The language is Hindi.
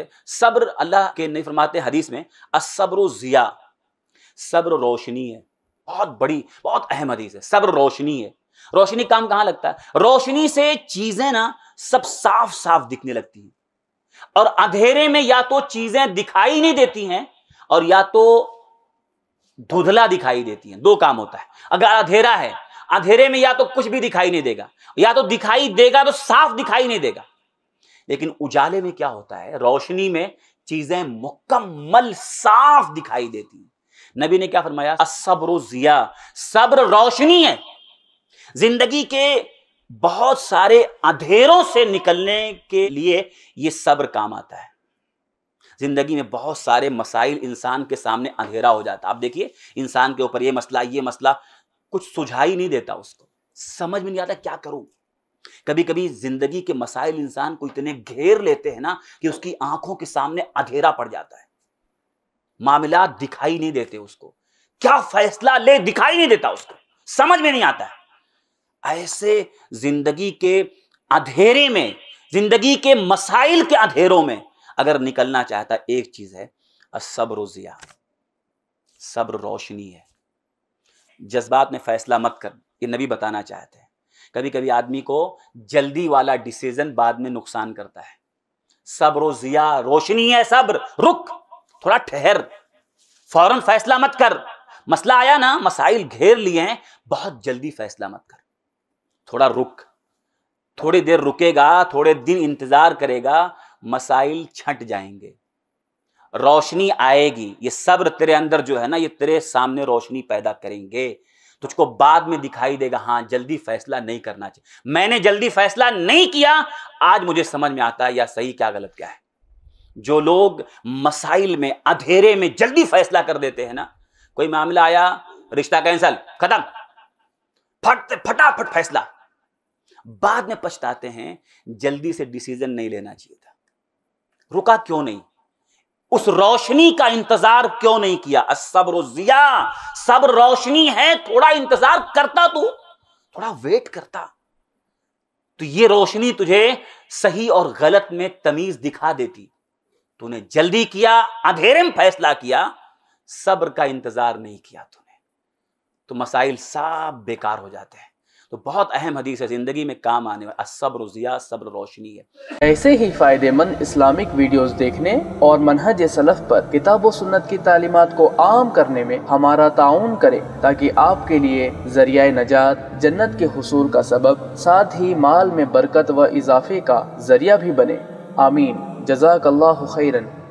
सब्र अल्लाह के नहीं फरमाते हदीस में असब्र जिया सब्र रोशनी है बहुत बड़ी बहुत अहम हदीस है सब्र रोशनी है रोशनी काम कहां लगता है रोशनी से चीजें ना सब साफ साफ दिखने लगती हैं और अंधेरे में या तो चीजें दिखाई नहीं देती हैं और या तो धुधला दिखाई देती हैं दो काम होता है अगर अंधेरा है अंधेरे में या तो कुछ भी दिखाई नहीं देगा या तो दिखाई देगा तो साफ दिखाई नहीं देगा लेकिन उजाले में क्या होता है रोशनी में चीजें मुकम्मल साफ दिखाई देती नबी ने क्या फरमाया सब्र जिया सब्र रोशनी है जिंदगी के बहुत सारे अंधेरों से निकलने के लिए यह सब्र काम आता है जिंदगी में बहुत सारे मसाइल इंसान के सामने अंधेरा हो जाता है आप देखिए इंसान के ऊपर ये मसला ये मसला कुछ सुझाई नहीं देता उसको समझ में नहीं आता क्या करूं कभी कभी जिंदगी के मसाइल इंसान को इतने घेर लेते हैं ना कि उसकी आंखों के सामने अधेरा पड़ जाता है मामला दिखाई नहीं देते उसको क्या फैसला ले दिखाई नहीं देता उसको समझ में नहीं आता ऐसे जिंदगी के अधेरे में जिंदगी के मसाइल के अधेरों में अगर निकलना चाहता एक चीज है सब्र जिया सब्र रोशनी है जज्बात में फैसला मत कर ये नबी बताना चाहते हैं कभी कभी आदमी को जल्दी वाला डिसीजन बाद में नुकसान करता है सब्र जिया रोशनी है सब्र रुक थोड़ा ठहर फौरन फैसला मत कर मसला आया ना मसाइल घेर लिए हैं बहुत जल्दी फैसला मत कर थोड़ा रुक थोड़ी देर रुकेगा थोड़े दिन इंतजार करेगा मसाइल छट जाएंगे रोशनी आएगी ये सब्र तेरे अंदर जो है ना ये तेरे सामने रोशनी पैदा करेंगे तुझको बाद में दिखाई देगा हाँ जल्दी फैसला नहीं करना चाहिए मैंने जल्दी फैसला नहीं किया आज मुझे समझ में आता है या सही क्या गलत क्या है जो लोग मसाइल में अधेरे में जल्दी फैसला कर देते हैं ना कोई मामला आया रिश्ता कैंसल खत्म फट फटाफट फैसला बाद में पछताते हैं जल्दी से डिसीजन नहीं लेना चाहिए था रुका क्यों नहीं उस रोशनी का इंतजार क्यों नहीं किया असब्र जिया सब रोशनी है थोड़ा इंतजार करता तू थोड़ा वेट करता तो ये रोशनी तुझे सही और गलत में तमीज दिखा देती तूने जल्दी किया अंधेरे में फैसला किया सब्र का इंतजार नहीं किया तूने तो मसाइल सब बेकार हो जाते हैं तो बहुत अहम हदीस है ज़िंदगी में काम आने वाला सब्र ज़िया सब्र रोशनी है ऐसे ही फ़ायदेमंद इस्लामिक वीडियोस देखने और मनहज सलफ़ पर किताब सुन्नत की तालीमत को आम करने में हमारा ताउन करे ताकि आपके लिए जरिया नजात जन्नत के हसूल का सबब साथ ही माल में बरकत व इजाफे का जरिया भी बने आमीन जजाक खैरन